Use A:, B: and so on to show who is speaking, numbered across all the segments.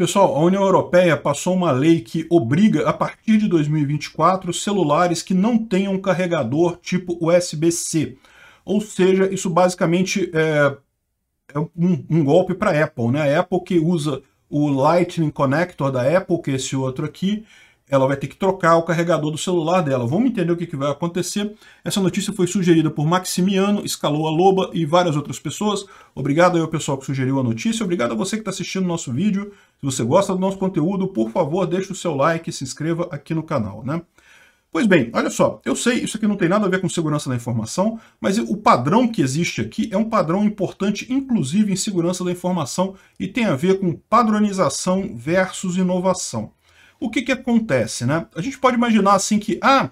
A: Pessoal, a União Europeia passou uma lei que obriga, a partir de 2024, celulares que não tenham carregador tipo USB-C. Ou seja, isso basicamente é, é um, um golpe para a Apple. Né? A Apple que usa o Lightning Connector da Apple, que é esse outro aqui, ela vai ter que trocar o carregador do celular dela. Vamos entender o que, vai acontecer. Essa notícia foi sugerida por Maximiano, Escalou a Loba e várias outras pessoas. Obrigado aí ao pessoal que sugeriu a notícia. Obrigado a você que está assistindo o nosso vídeo. Se você gosta do nosso conteúdo, por favor, deixe o seu like e se inscreva aqui no canal, né? Pois bem, olha só, eu sei, isso aqui não tem nada a ver com segurança da informação, mas o padrão que existe aqui é um padrão importante, inclusive em segurança da informação, e tem a ver com padronização versus inovação o que, que acontece, né? A gente pode imaginar assim que, ah,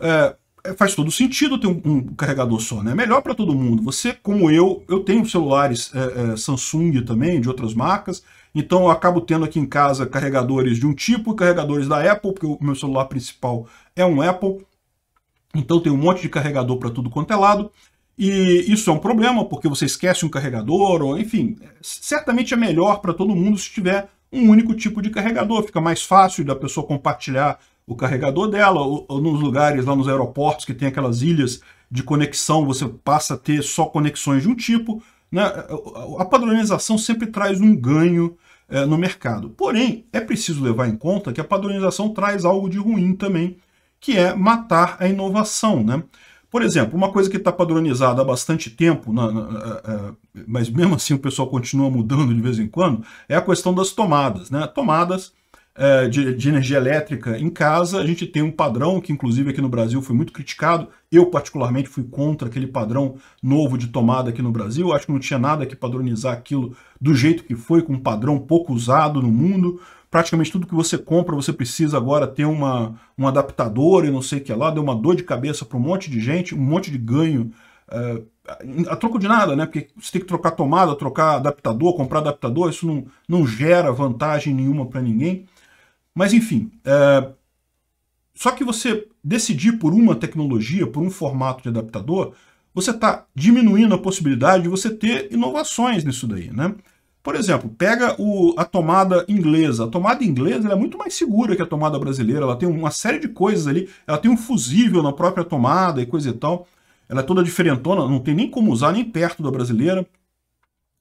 A: é, é faz todo sentido ter um, um carregador só, né? Melhor para todo mundo. Você, como eu, eu tenho celulares é, é, Samsung também, de outras marcas, então eu acabo tendo aqui em casa carregadores de um tipo e carregadores da Apple, porque o meu celular principal é um Apple, então tem um monte de carregador para tudo quanto é lado. E isso é um problema, porque você esquece um carregador, ou enfim, certamente é melhor para todo mundo se tiver um único tipo de carregador. Fica mais fácil da pessoa compartilhar o carregador dela, ou, ou nos lugares lá nos aeroportos que tem aquelas ilhas de conexão, você passa a ter só conexões de um tipo. Né? A padronização sempre traz um ganho é, no mercado. Porém, é preciso levar em conta que a padronização traz algo de ruim também, que é matar a inovação. Né? Por exemplo, uma coisa que está padronizada há bastante tempo, na, na, na, é, é, mas mesmo assim o pessoal continua mudando de vez em quando, é a questão das tomadas. Né? Tomadas é, de, de, energia elétrica em casa, a gente tem um padrão que inclusive aqui no Brasil foi muito criticado. Eu particularmente fui contra aquele padrão novo de tomada aqui no Brasil. Acho que não tinha nada que padronizar aquilo do jeito que foi, com um padrão pouco usado no mundo praticamente tudo que você compra, você precisa agora ter uma, um adaptador e não sei o que lá, deu uma dor de cabeça para um monte de gente, um monte de ganho, uh, a troco de nada, né? Porque você tem que trocar tomada, trocar adaptador, comprar adaptador, isso não, não gera vantagem nenhuma para ninguém. Mas enfim, eh, só que você decidir por uma tecnologia, por um formato de adaptador, você está diminuindo a possibilidade de você ter inovações nisso daí, né? Por exemplo, pega o, a tomada inglesa. A tomada inglesa é muito mais segura que a tomada brasileira. Ela tem uma série de coisas ali. Ela tem um fusível na própria tomada e coisa e tal. Ela é toda diferentona, não tem nem como usar, nem perto da brasileira.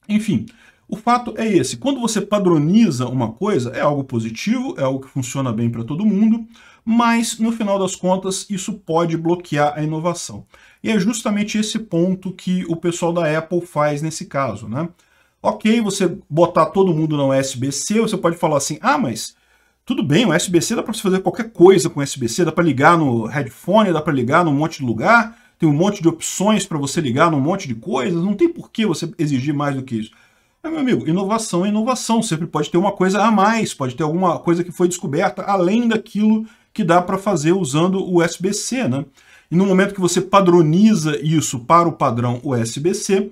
A: Enfim, o fato é esse. Quando você padroniza uma coisa, é algo positivo, é algo que funciona bem para todo mundo, mas no final das contas isso pode bloquear a inovação. E é justamente esse ponto que o pessoal da Apple faz nesse caso, né? Ok, você botar todo mundo no USB-C, você pode falar assim, ah, mas tudo bem, o USB-C dá para você fazer qualquer coisa com USB-C, dá para ligar no headphone, dá para ligar num monte de lugar, tem um monte de opções para você ligar num monte de coisas, não tem por que você exigir mais do que isso. Mas, meu amigo, inovação é inovação, sempre pode ter uma coisa a mais, pode ter alguma coisa que foi descoberta além daquilo que dá para fazer usando o USB-C, né? E no momento que você padroniza isso para o padrão USB-C,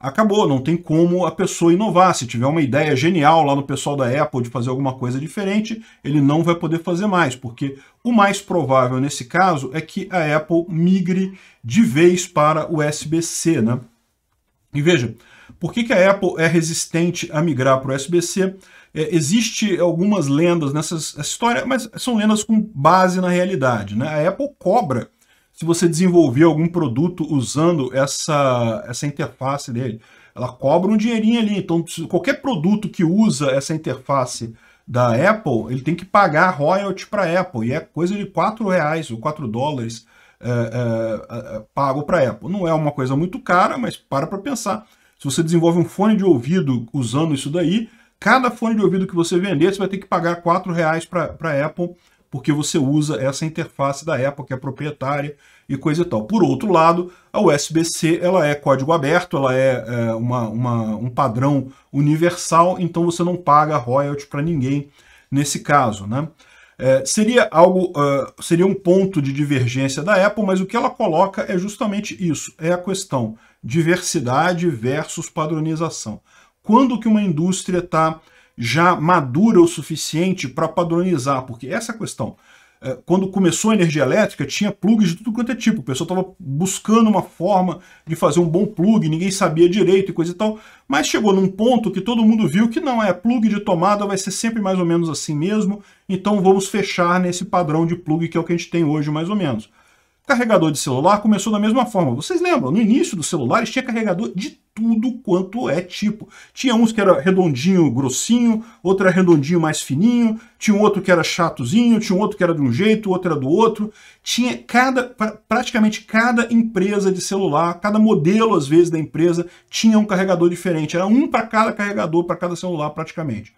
A: acabou, não tem como a pessoa inovar. Se tiver uma ideia genial lá no pessoal da Apple de fazer alguma coisa diferente, ele não vai poder fazer mais, porque o mais provável nesse caso é que a Apple migre de vez para o USB-C, né? E veja, por que, que a Apple é resistente a migrar para o USB-C? É, existe algumas lendas nessa história, mas são lendas com base na realidade, né? A Apple cobra se você desenvolver algum produto usando essa, essa interface dele, ela cobra um dinheirinho ali. Então, qualquer produto que usa essa interface da Apple, ele tem que pagar royalty para a Apple, e é coisa de 4 reais ou 4 dólares é, é, é, pago para a Apple. Não é uma coisa muito cara, mas para para pensar. Se você desenvolve um fone de ouvido usando isso daí, cada fone de ouvido que você vender, você vai ter que pagar 4 reais para a Apple porque você usa essa interface da Apple, que é proprietária e coisa e tal. Por outro lado, a USB-C ela é código aberto, ela é, é uma, uma, um padrão universal, então você não paga royalties para ninguém nesse caso. Né? É, seria algo, uh, seria um ponto de divergência da Apple, mas o que ela coloca é justamente isso, é a questão diversidade versus padronização. Quando que uma indústria está já madura o suficiente para padronizar, porque essa é questão, é, quando começou a energia elétrica, tinha plugs de tudo quanto é tipo. O pessoal estava buscando uma forma de fazer um bom plug, ninguém sabia direito e coisa e tal. Mas chegou num ponto que todo mundo viu que não é plug de tomada, vai ser sempre mais ou menos assim mesmo. Então vamos fechar nesse padrão de plug que é o que a gente tem hoje, mais ou menos. Carregador de celular começou da mesma forma. Vocês lembram? No início dos celulares tinha carregador de tudo quanto é tipo. Tinha uns que era redondinho, grossinho, outro era redondinho, mais fininho, tinha um outro que era chatozinho, tinha um outro que era de um jeito, outro era do outro. Tinha cada, praticamente cada empresa de celular, cada modelo às vezes da empresa tinha um carregador diferente. Era um para cada carregador, para cada celular praticamente.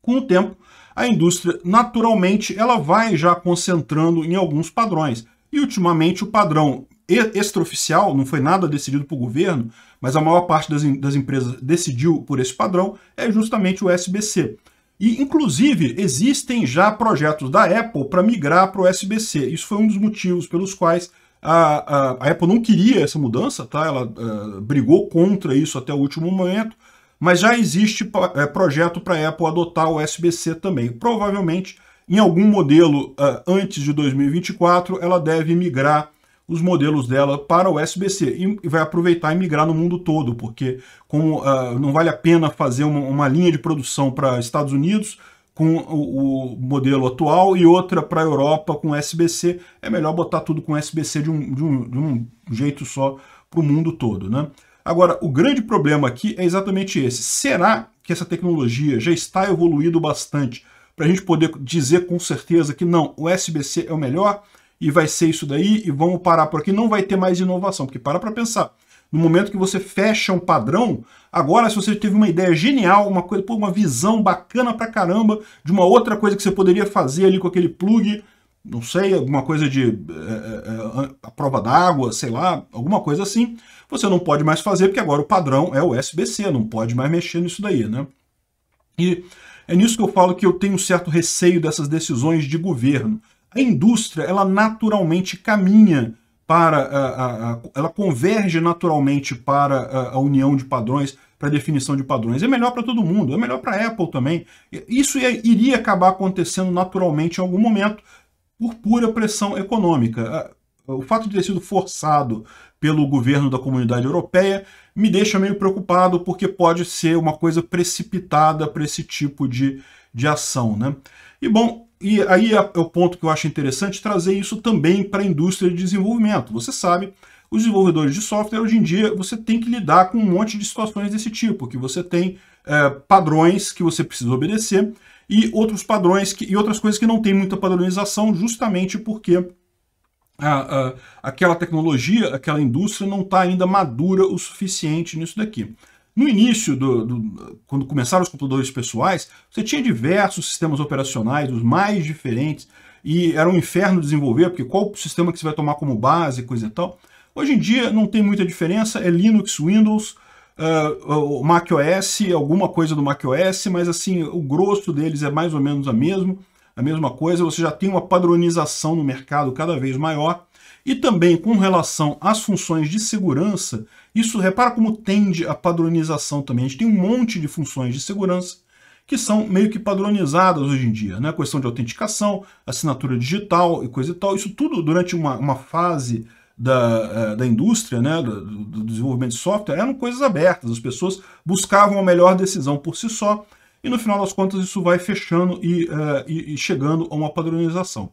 A: Com o tempo, a indústria naturalmente ela vai já concentrando em alguns padrões e ultimamente o padrão extraoficial, não foi nada decidido pelo governo, mas a maior parte das, das empresas decidiu por esse padrão, é justamente o SBC. E, inclusive, existem já projetos da Apple para migrar para o SBC. Isso foi um dos motivos pelos quais a, a, a Apple não queria essa mudança, tá? ela uh, brigou contra isso até o último momento, mas já existe eh, projeto para a Apple adotar o SBC também. Provavelmente em algum modelo ah, antes de 2024, ela deve migrar os modelos dela para o SBC e vai aproveitar e migrar no mundo todo, porque como uh, não vale a pena fazer uma, uma linha de produção para Estados Unidos com o, o, modelo atual e outra para a Europa com SBC, é melhor botar tudo com SBC de um, de um, de um jeito só para o mundo todo. Né? Agora, o grande problema aqui é exatamente esse. Será que essa tecnologia já está evoluído bastante para a gente poder dizer com certeza que não, o SBC é o melhor e vai ser isso daí e vamos parar por aqui, não vai ter mais inovação, porque para para pensar, no momento que você fecha um padrão, agora se você teve uma ideia genial, uma coisa, pô, uma visão bacana pra caramba de uma outra coisa que você poderia fazer ali com aquele plug, não sei, alguma coisa de é, é, a prova d'água, sei lá, alguma coisa assim, você não pode mais fazer porque agora o padrão é o SBC, não pode mais mexer nisso daí, né? E é nisso que eu falo que eu tenho um certo receio dessas decisões de governo. A indústria, ela naturalmente caminha para... A, a, ela converge naturalmente para a, a união de padrões, para definição de padrões. É melhor para todo mundo, é melhor para a Apple também. Isso iria acabar acontecendo naturalmente em algum momento por pura pressão econômica o fato de ter sido forçado pelo governo da comunidade europeia me deixa meio preocupado, porque pode ser uma coisa precipitada para esse tipo de, de ação. Né? E bom, e aí é, é o ponto que eu acho interessante trazer isso também para a indústria de desenvolvimento. Você sabe, os desenvolvedores de software, hoje em dia, você tem que lidar com um monte de situações desse tipo, que você tem é, padrões que você precisa obedecer e outros padrões que, e outras coisas que não tem muita padronização, justamente porque a, a, aquela tecnologia, aquela indústria não está ainda madura o suficiente nisso daqui. No início, do, do, quando começaram os computadores pessoais, você tinha diversos sistemas operacionais, os mais diferentes, e era um inferno desenvolver, porque qual o sistema que você vai tomar como base, coisa e tal. Hoje em dia não tem muita diferença, é Linux, Windows, uh, ah, OS, macOS, alguma coisa do macOS, mas assim, o grosso deles é mais ou menos a mesma a mesma coisa, você já tem uma padronização no mercado cada vez maior. E também com relação às funções de segurança, isso repara como tende a padronização também. A gente tem um monte de funções de segurança que são meio que padronizadas hoje em dia, né? A questão de autenticação, assinatura digital e coisa e tal. Isso tudo durante uma, uma fase da, eh, da indústria, né, do, do desenvolvimento de software, eram coisas abertas. As pessoas buscavam a melhor decisão por si só e no final das contas isso vai fechando é, e, e chegando a uma padronização.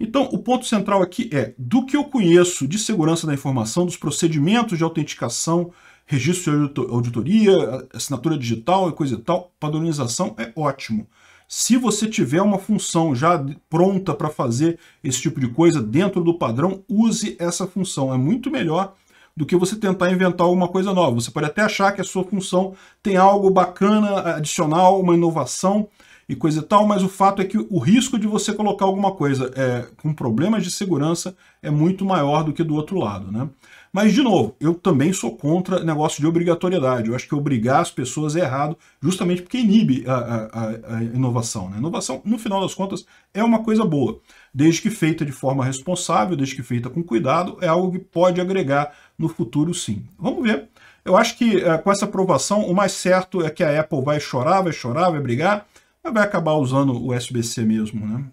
A: Então, o ponto central aqui é, do que eu conheço de segurança da informação, dos procedimentos de autenticação, registro de auditoria, assinatura digital e coisa e tal, padronização é ótimo. Se você tiver uma função já pronta para fazer esse tipo de coisa dentro do padrão, use essa função. É muito melhor do que você tentar inventar alguma coisa nova. Você pode até achar que a sua função tem algo bacana, adicional, uma inovação e coisa e tal, mas o fato é que o risco de você colocar alguma coisa é, com problemas de segurança é muito maior do que do outro lado, né? Mas, de novo, eu também sou contra negócio de obrigatoriedade. Eu acho que obrigar as pessoas é errado, justamente porque inibe a, a, a inovação. Né? A inovação, no final das contas, é uma coisa boa. Desde que feita de forma responsável, desde que feita com cuidado, é algo que pode agregar no futuro, sim. Vamos ver. Eu acho que eh, com essa aprovação, o mais certo é que a Apple vai chorar, vai chorar, vai brigar, mas vai acabar usando o USB-C mesmo, né?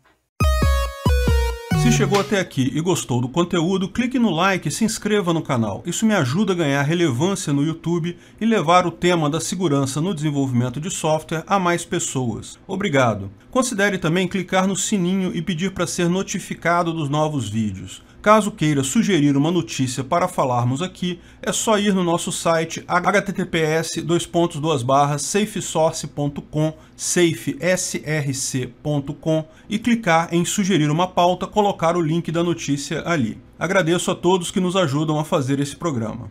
A: Se chegou até aqui e gostou do conteúdo, clique no like e se inscreva no canal. Isso me ajuda a ganhar relevância no YouTube e levar o tema da segurança no desenvolvimento de software a mais pessoas. Obrigado! Considere também clicar no sininho e pedir para ser notificado dos novos vídeos. Caso queira sugerir uma notícia para falarmos aqui, é só ir no nosso site https safesource.com safesrc.com e clicar em sugerir uma pauta, colocar o link da notícia ali. Agradeço a todos que nos ajudam a fazer esse programa.